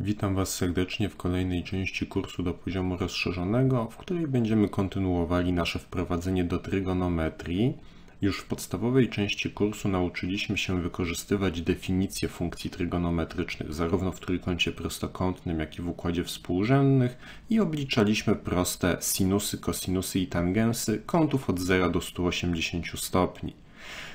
Witam Was serdecznie w kolejnej części kursu do poziomu rozszerzonego, w której będziemy kontynuowali nasze wprowadzenie do trygonometrii. Już w podstawowej części kursu nauczyliśmy się wykorzystywać definicje funkcji trygonometrycznych zarówno w trójkącie prostokątnym, jak i w układzie współrzędnych i obliczaliśmy proste sinusy, kosinusy i tangensy kątów od 0 do 180 stopni.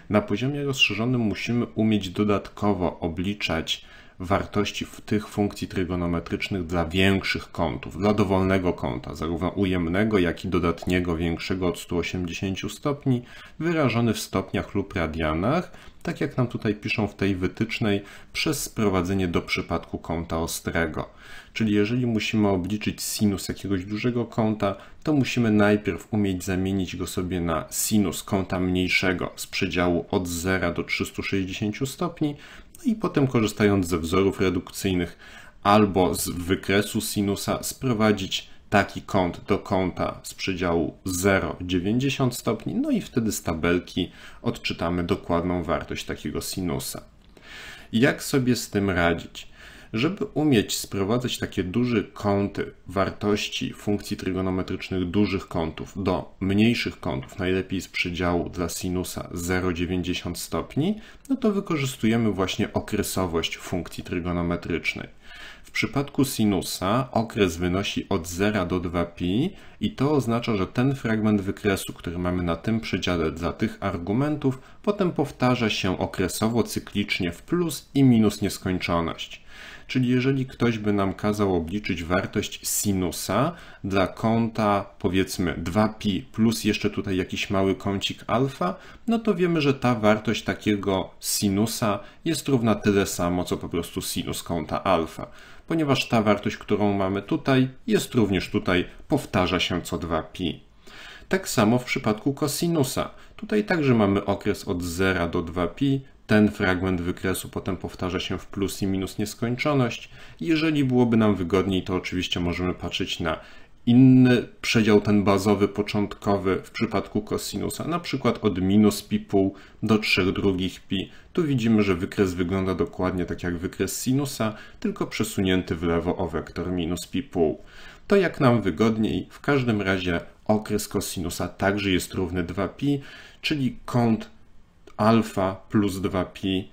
Na poziomie rozszerzonym musimy umieć dodatkowo obliczać wartości w tych funkcji trygonometrycznych dla większych kątów, dla dowolnego kąta, zarówno ujemnego, jak i dodatniego większego od 180 stopni, wyrażony w stopniach lub radianach, tak jak nam tutaj piszą w tej wytycznej, przez sprowadzenie do przypadku kąta ostrego. Czyli jeżeli musimy obliczyć sinus jakiegoś dużego kąta, to musimy najpierw umieć zamienić go sobie na sinus kąta mniejszego z przedziału od 0 do 360 stopni, no i potem korzystając ze wzorów redukcyjnych albo z wykresu sinusa sprowadzić taki kąt do kąta z przedziału 0,90 stopni, no i wtedy z tabelki odczytamy dokładną wartość takiego sinusa. Jak sobie z tym radzić? Żeby umieć sprowadzać takie duże kąty wartości funkcji trygonometrycznych dużych kątów do mniejszych kątów, najlepiej z przedziału dla sinusa 0,90 stopni, no to wykorzystujemy właśnie okresowość funkcji trygonometrycznej. W przypadku sinusa okres wynosi od 0 do 2π i to oznacza, że ten fragment wykresu, który mamy na tym przedziale dla tych argumentów, potem powtarza się okresowo cyklicznie w plus i minus nieskończoność. Czyli jeżeli ktoś by nam kazał obliczyć wartość sinusa dla kąta powiedzmy 2pi plus jeszcze tutaj jakiś mały kącik alfa, no to wiemy, że ta wartość takiego sinusa jest równa tyle samo, co po prostu sinus kąta alfa ponieważ ta wartość, którą mamy tutaj, jest również tutaj, powtarza się co 2pi. Tak samo w przypadku kosinusa. Tutaj także mamy okres od 0 do 2pi, ten fragment wykresu potem powtarza się w plus i minus nieskończoność. Jeżeli byłoby nam wygodniej, to oczywiście możemy patrzeć na inny przedział, ten bazowy, początkowy w przypadku kosinusa, na przykład od minus pi pół do 3 drugich pi. Tu widzimy, że wykres wygląda dokładnie tak jak wykres sinusa, tylko przesunięty w lewo o wektor minus pi pół. To jak nam wygodniej, w każdym razie okres kosinusa także jest równy 2pi, czyli kąt alfa plus 2pi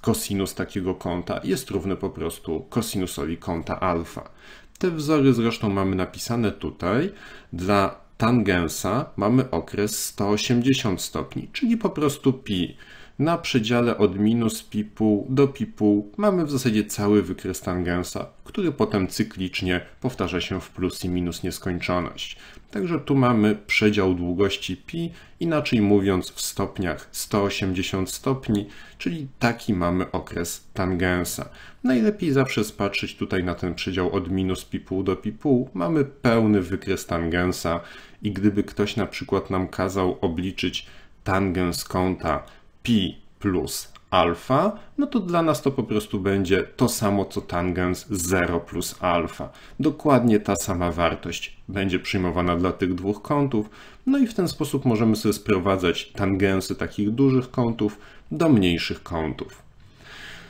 kosinus takiego kąta jest równy po prostu kosinusowi kąta alfa. Te wzory zresztą mamy napisane tutaj. Dla tangensa mamy okres 180 stopni, czyli po prostu pi na przedziale od minus pipuł do pipuł mamy w zasadzie cały wykres tangensa, który potem cyklicznie powtarza się w plus i minus nieskończoność. Także tu mamy przedział długości pi, inaczej mówiąc w stopniach 180 stopni, czyli taki mamy okres tangensa. Najlepiej zawsze spatrzeć tutaj na ten przedział od minus pi do pi Mamy pełny wykres tangensa i gdyby ktoś na przykład nam kazał obliczyć tangens kąta pi plus alfa, no to dla nas to po prostu będzie to samo co tangens 0 plus alfa. Dokładnie ta sama wartość będzie przyjmowana dla tych dwóch kątów. No i w ten sposób możemy sobie sprowadzać tangensy takich dużych kątów do mniejszych kątów.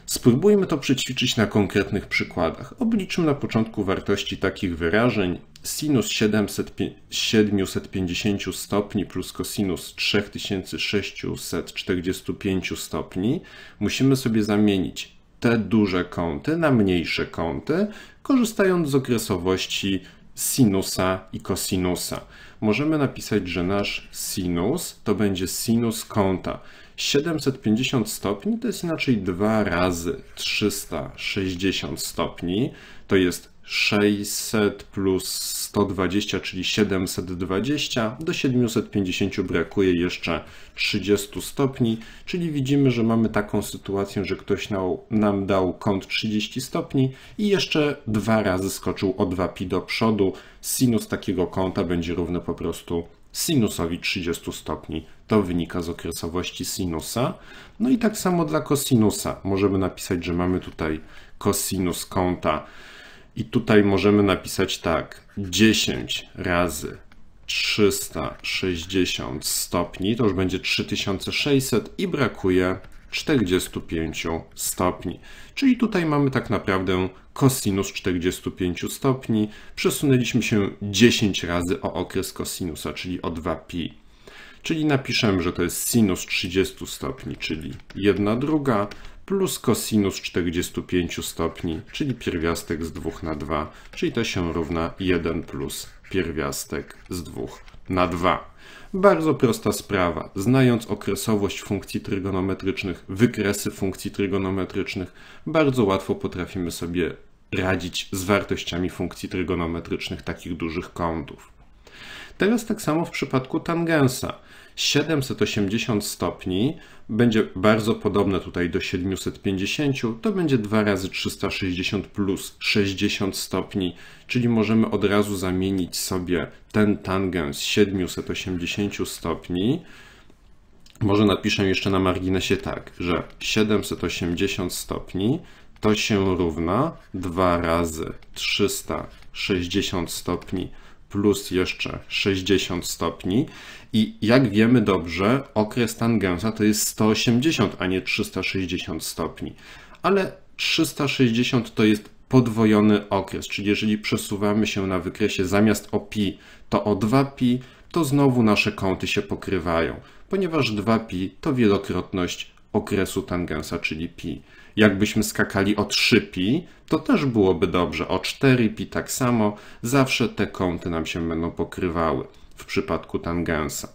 Spróbujmy to przećwiczyć na konkretnych przykładach. Obliczmy na początku wartości takich wyrażeń sinus 700, 750 stopni plus kosinus 3645 stopni musimy sobie zamienić te duże kąty na mniejsze kąty, korzystając z okresowości sinusa i kosinusa. Możemy napisać, że nasz sinus to będzie sinus kąta. 750 stopni to jest inaczej 2 razy 360 stopni, to jest 600 plus 120, czyli 720. Do 750 brakuje jeszcze 30 stopni, czyli widzimy, że mamy taką sytuację, że ktoś nam dał kąt 30 stopni i jeszcze dwa razy skoczył o 2 pi do przodu. Sinus takiego kąta będzie równy po prostu sinusowi 30 stopni. To wynika z okresowości sinusa. No i tak samo dla kosinusa. Możemy napisać, że mamy tutaj kosinus kąta i tutaj możemy napisać tak, 10 razy 360 stopni, to już będzie 3600 i brakuje 45 stopni. Czyli tutaj mamy tak naprawdę kosinus 45 stopni. Przesunęliśmy się 10 razy o okres kosinusa, czyli o 2pi. Czyli napiszemy, że to jest sinus 30 stopni, czyli 1 druga plus cosinus 45 stopni, czyli pierwiastek z 2 na 2, czyli to się równa 1 plus pierwiastek z 2 na 2. Bardzo prosta sprawa. Znając okresowość funkcji trygonometrycznych, wykresy funkcji trygonometrycznych, bardzo łatwo potrafimy sobie radzić z wartościami funkcji trygonometrycznych takich dużych kątów. Teraz tak samo w przypadku tangensa. 780 stopni będzie bardzo podobne tutaj do 750, to będzie 2 razy 360 plus 60 stopni, czyli możemy od razu zamienić sobie ten tangens 780 stopni. Może napiszę jeszcze na marginesie tak, że 780 stopni to się równa 2 razy 360 stopni plus jeszcze 60 stopni i jak wiemy dobrze, okres tangensa to jest 180, a nie 360 stopni. Ale 360 to jest podwojony okres, czyli jeżeli przesuwamy się na wykresie zamiast o pi, to o 2pi, to znowu nasze kąty się pokrywają, ponieważ 2pi to wielokrotność okresu tangensa, czyli pi. Jakbyśmy skakali o 3 pi, to też byłoby dobrze. O 4 pi tak samo. Zawsze te kąty nam się będą pokrywały w przypadku tangensa.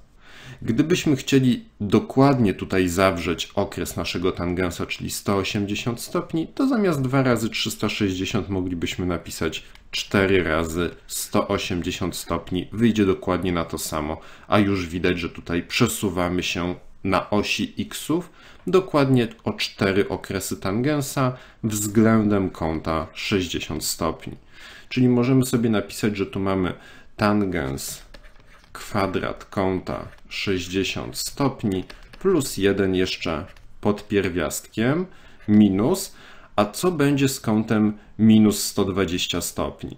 Gdybyśmy chcieli dokładnie tutaj zawrzeć okres naszego tangensa, czyli 180 stopni, to zamiast 2 razy 360 moglibyśmy napisać 4 razy 180 stopni. Wyjdzie dokładnie na to samo, a już widać, że tutaj przesuwamy się na osi xów dokładnie o cztery okresy tangensa względem kąta 60 stopni. Czyli możemy sobie napisać, że tu mamy tangens kwadrat kąta 60 stopni plus 1 jeszcze pod pierwiastkiem minus, a co będzie z kątem minus 120 stopni?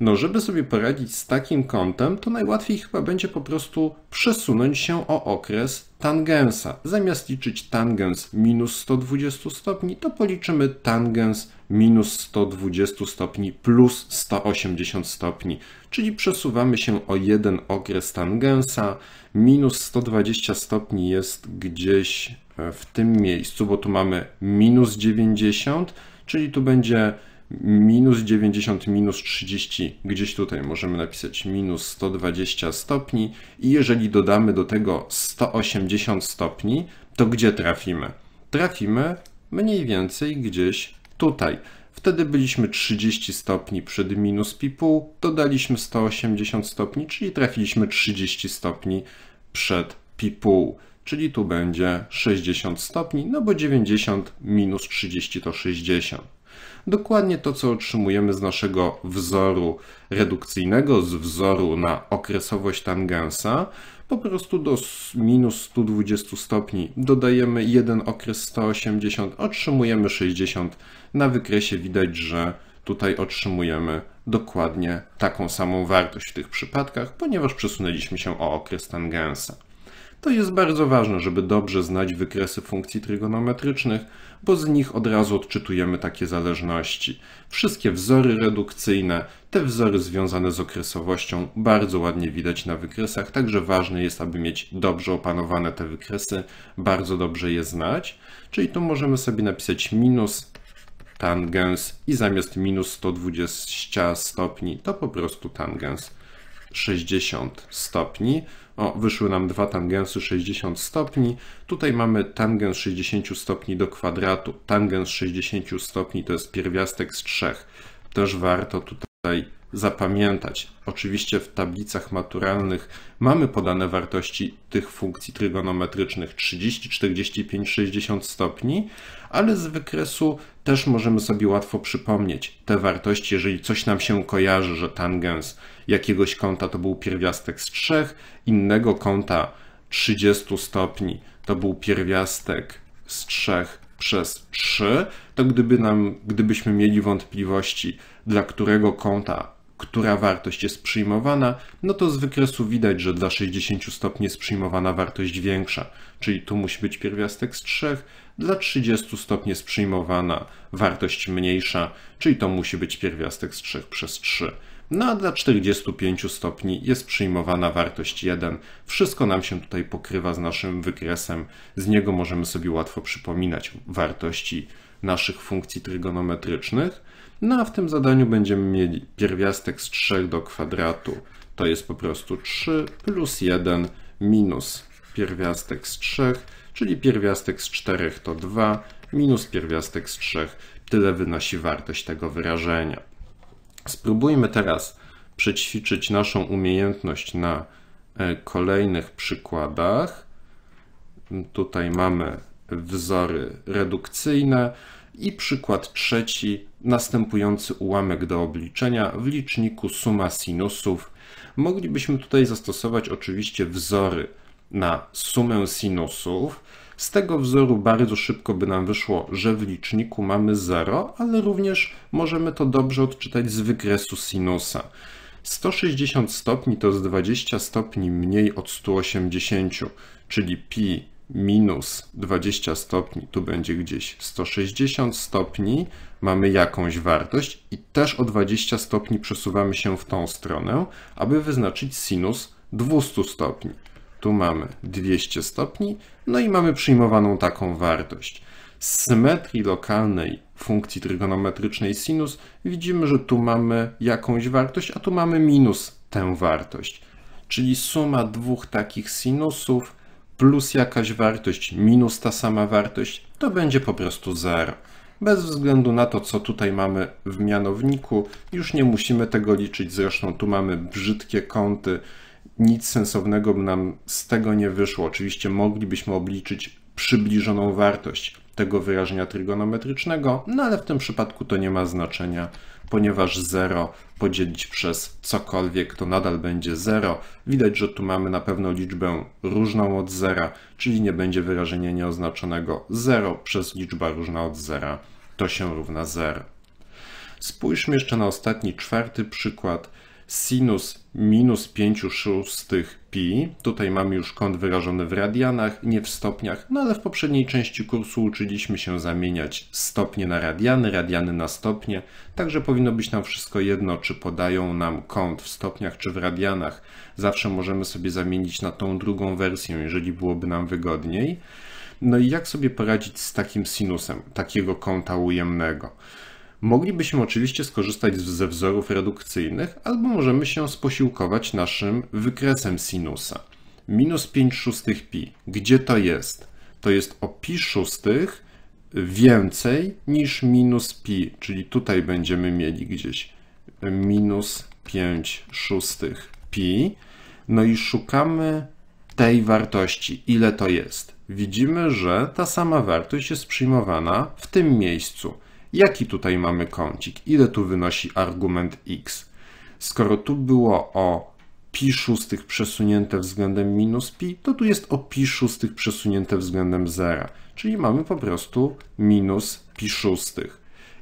No, żeby sobie poradzić z takim kątem, to najłatwiej chyba będzie po prostu przesunąć się o okres tangensa. Zamiast liczyć tangens minus 120 stopni, to policzymy tangens minus 120 stopni plus 180 stopni, czyli przesuwamy się o jeden okres tangensa. Minus 120 stopni jest gdzieś e, w tym miejscu, bo tu mamy minus 90, czyli tu będzie minus 90, minus 30, gdzieś tutaj możemy napisać minus 120 stopni i jeżeli dodamy do tego 180 stopni, to gdzie trafimy? Trafimy mniej więcej gdzieś tutaj. Wtedy byliśmy 30 stopni przed minus pi,5, dodaliśmy 180 stopni, czyli trafiliśmy 30 stopni przed pi,5 czyli tu będzie 60 stopni, no bo 90 minus 30 to 60 dokładnie to, co otrzymujemy z naszego wzoru redukcyjnego, z wzoru na okresowość tangensa. Po prostu do minus 120 stopni dodajemy jeden okres 180, otrzymujemy 60. Na wykresie widać, że tutaj otrzymujemy dokładnie taką samą wartość w tych przypadkach, ponieważ przesunęliśmy się o okres tangensa. To jest bardzo ważne, żeby dobrze znać wykresy funkcji trygonometrycznych, bo z nich od razu odczytujemy takie zależności. Wszystkie wzory redukcyjne, te wzory związane z okresowością bardzo ładnie widać na wykresach, także ważne jest, aby mieć dobrze opanowane te wykresy, bardzo dobrze je znać. Czyli tu możemy sobie napisać minus tangens i zamiast minus 120 stopni to po prostu tangens. 60 stopni. O, wyszły nam dwa tangensy 60 stopni. Tutaj mamy tangens 60 stopni do kwadratu. Tangens 60 stopni to jest pierwiastek z trzech. Też warto tutaj zapamiętać. Oczywiście w tablicach maturalnych mamy podane wartości tych funkcji trygonometrycznych 30, 45, 60 stopni, ale z wykresu też możemy sobie łatwo przypomnieć te wartości, jeżeli coś nam się kojarzy, że tangens jakiegoś kąta to był pierwiastek z 3, innego kąta 30 stopni to był pierwiastek z 3 przez 3, to gdyby nam, gdybyśmy mieli wątpliwości, dla którego kąta która wartość jest przyjmowana, no to z wykresu widać, że dla 60 stopni jest przyjmowana wartość większa, czyli tu musi być pierwiastek z 3, dla 30 stopni jest przyjmowana wartość mniejsza, czyli to musi być pierwiastek z 3 przez 3. No a dla 45 stopni jest przyjmowana wartość 1. Wszystko nam się tutaj pokrywa z naszym wykresem. Z niego możemy sobie łatwo przypominać wartości naszych funkcji trygonometrycznych. No a w tym zadaniu będziemy mieli pierwiastek z 3 do kwadratu. To jest po prostu 3 plus 1 minus pierwiastek z 3, czyli pierwiastek z 4 to 2 minus pierwiastek z 3. Tyle wynosi wartość tego wyrażenia. Spróbujmy teraz przećwiczyć naszą umiejętność na e, kolejnych przykładach. Tutaj mamy wzory redukcyjne i przykład trzeci, następujący ułamek do obliczenia w liczniku suma sinusów. Moglibyśmy tutaj zastosować oczywiście wzory na sumę sinusów, z tego wzoru bardzo szybko by nam wyszło, że w liczniku mamy 0, ale również możemy to dobrze odczytać z wykresu sinusa. 160 stopni to jest 20 stopni mniej od 180, czyli pi minus 20 stopni, tu będzie gdzieś 160 stopni, mamy jakąś wartość i też o 20 stopni przesuwamy się w tą stronę, aby wyznaczyć sinus 200 stopni. Tu mamy 200 stopni, no i mamy przyjmowaną taką wartość. Z symetrii lokalnej funkcji trygonometrycznej sinus widzimy, że tu mamy jakąś wartość, a tu mamy minus tę wartość. Czyli suma dwóch takich sinusów plus jakaś wartość minus ta sama wartość to będzie po prostu 0. Bez względu na to, co tutaj mamy w mianowniku, już nie musimy tego liczyć. Zresztą tu mamy brzydkie kąty, nic sensownego by nam z tego nie wyszło. Oczywiście moglibyśmy obliczyć przybliżoną wartość tego wyrażenia trygonometrycznego, no ale w tym przypadku to nie ma znaczenia, ponieważ 0 podzielić przez cokolwiek to nadal będzie 0. Widać, że tu mamy na pewno liczbę różną od 0, czyli nie będzie wyrażenia nieoznaczonego 0 przez liczba różna od 0. To się równa 0. Spójrzmy jeszcze na ostatni, czwarty przykład – sinus minus 5 szóstych pi. Tutaj mamy już kąt wyrażony w radianach, nie w stopniach, no ale w poprzedniej części kursu uczyliśmy się zamieniać stopnie na radiany, radiany na stopnie, także powinno być nam wszystko jedno, czy podają nam kąt w stopniach, czy w radianach. Zawsze możemy sobie zamienić na tą drugą wersję, jeżeli byłoby nam wygodniej. No i jak sobie poradzić z takim sinusem, takiego kąta ujemnego? Moglibyśmy oczywiście skorzystać ze wzorów redukcyjnych, albo możemy się sposiłkować naszym wykresem sinusa. Minus 5 szóstych pi. Gdzie to jest? To jest o pi szóstych więcej niż minus pi, czyli tutaj będziemy mieli gdzieś minus 5 szóstych pi. No i szukamy tej wartości, ile to jest. Widzimy, że ta sama wartość jest przyjmowana w tym miejscu. Jaki tutaj mamy kącik? Ile tu wynosi argument x? Skoro tu było o pi szóstych przesunięte względem minus pi, to tu jest o pi szóstych przesunięte względem zera. Czyli mamy po prostu minus pi szóstych.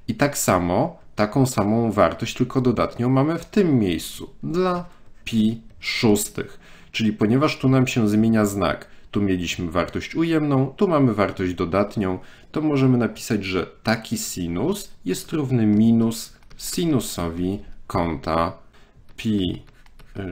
I tak samo, taką samą wartość, tylko dodatnią mamy w tym miejscu dla pi szóstych. Czyli ponieważ tu nam się zmienia znak, tu mieliśmy wartość ujemną, tu mamy wartość dodatnią. To możemy napisać, że taki sinus jest równy minus sinusowi kąta pi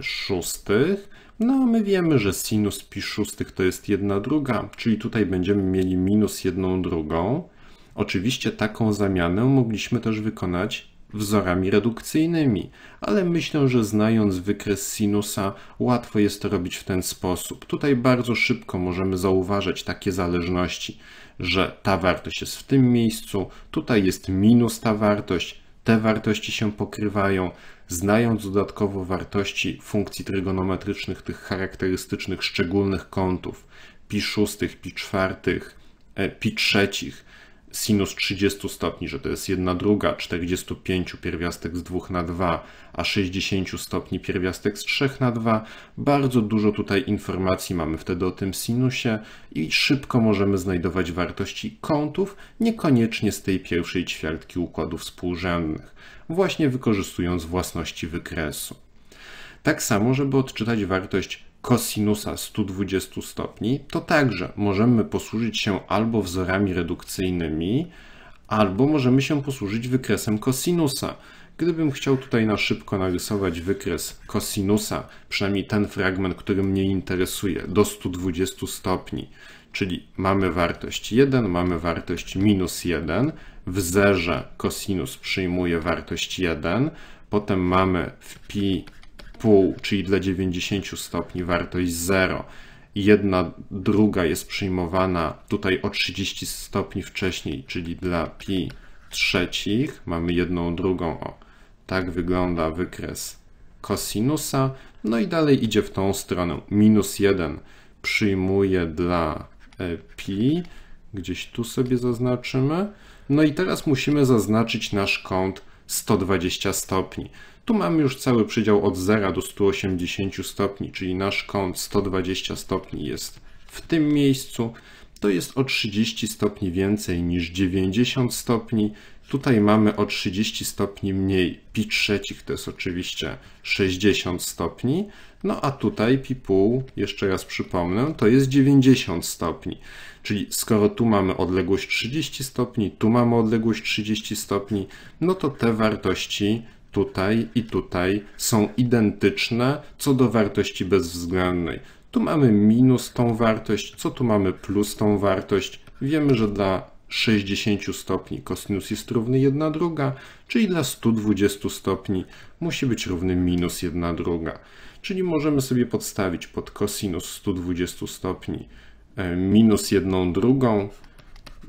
szóstych. No a my wiemy, że sinus pi szóstych to jest jedna druga, czyli tutaj będziemy mieli minus jedną drugą. Oczywiście taką zamianę mogliśmy też wykonać wzorami redukcyjnymi, ale myślę, że znając wykres sinusa, łatwo jest to robić w ten sposób. Tutaj bardzo szybko możemy zauważyć takie zależności, że ta wartość jest w tym miejscu, tutaj jest minus ta wartość, te wartości się pokrywają. Znając dodatkowo wartości funkcji trygonometrycznych tych charakterystycznych szczególnych kątów, pi szóstych, pi czwartych, e, pi trzecich, sinus 30 stopni, że to jest 1 druga 45 pierwiastek z 2 na 2, a 60 stopni pierwiastek z 3 na 2. Bardzo dużo tutaj informacji mamy wtedy o tym sinusie i szybko możemy znajdować wartości kątów, niekoniecznie z tej pierwszej ćwiartki układów współrzędnych, właśnie wykorzystując własności wykresu. Tak samo, żeby odczytać wartość kosinusa 120 stopni, to także możemy posłużyć się albo wzorami redukcyjnymi, albo możemy się posłużyć wykresem kosinusa. Gdybym chciał tutaj na szybko narysować wykres kosinusa, przynajmniej ten fragment, który mnie interesuje, do 120 stopni, czyli mamy wartość 1, mamy wartość minus 1, w zerze kosinus przyjmuje wartość 1, potem mamy w pi pół, czyli dla 90 stopni wartość 0. Jedna druga jest przyjmowana tutaj o 30 stopni wcześniej, czyli dla pi trzecich mamy jedną drugą. O, tak wygląda wykres kosinusa. No i dalej idzie w tą stronę. Minus 1 przyjmuje dla e, pi. Gdzieś tu sobie zaznaczymy. No i teraz musimy zaznaczyć nasz kąt 120 stopni. Tu mamy już cały przydział od 0 do 180 stopni, czyli nasz kąt 120 stopni jest w tym miejscu. To jest o 30 stopni więcej niż 90 stopni. Tutaj mamy o 30 stopni mniej. Pi trzecich to jest oczywiście 60 stopni. No a tutaj pi pół, jeszcze raz przypomnę, to jest 90 stopni. Czyli skoro tu mamy odległość 30 stopni, tu mamy odległość 30 stopni, no to te wartości tutaj i tutaj są identyczne co do wartości bezwzględnej. Tu mamy minus tą wartość, co tu mamy plus tą wartość. Wiemy, że dla 60 stopni kosinus jest równy 1 druga, czyli dla 120 stopni musi być równy minus 1 druga. Czyli możemy sobie podstawić pod kosinus 120 stopni e, minus 1 drugą,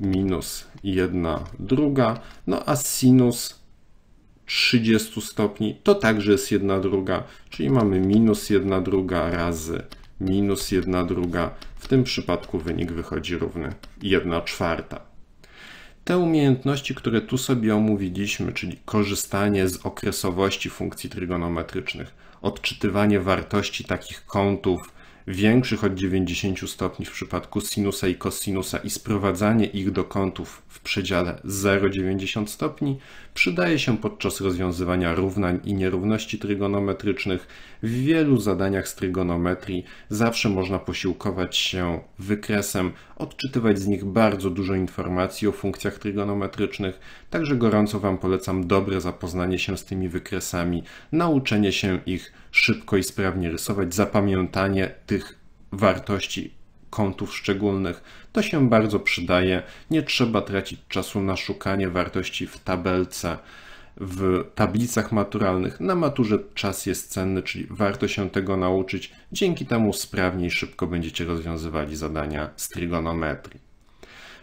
minus 1 druga, no a sinus 30 stopni, to także jest 1 druga, czyli mamy minus 1 druga razy minus 1 druga. W tym przypadku wynik wychodzi równy 1 czwarta. Te umiejętności, które tu sobie omówiliśmy, czyli korzystanie z okresowości funkcji trygonometrycznych, odczytywanie wartości takich kątów, większych od 90 stopni w przypadku sinusa i kosinusa i sprowadzanie ich do kątów w przedziale 0,90 stopni przydaje się podczas rozwiązywania równań i nierówności trygonometrycznych w wielu zadaniach z trygonometrii zawsze można posiłkować się wykresem, odczytywać z nich bardzo dużo informacji o funkcjach trygonometrycznych, także gorąco Wam polecam dobre zapoznanie się z tymi wykresami, nauczenie się ich szybko i sprawnie rysować, zapamiętanie tych wartości kątów szczególnych. To się bardzo przydaje. Nie trzeba tracić czasu na szukanie wartości w tabelce w tablicach maturalnych. Na maturze czas jest cenny, czyli warto się tego nauczyć. Dzięki temu sprawniej, szybko będziecie rozwiązywali zadania z trigonometrii.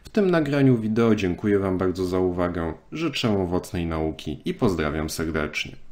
W tym nagraniu wideo dziękuję Wam bardzo za uwagę, życzę owocnej nauki i pozdrawiam serdecznie.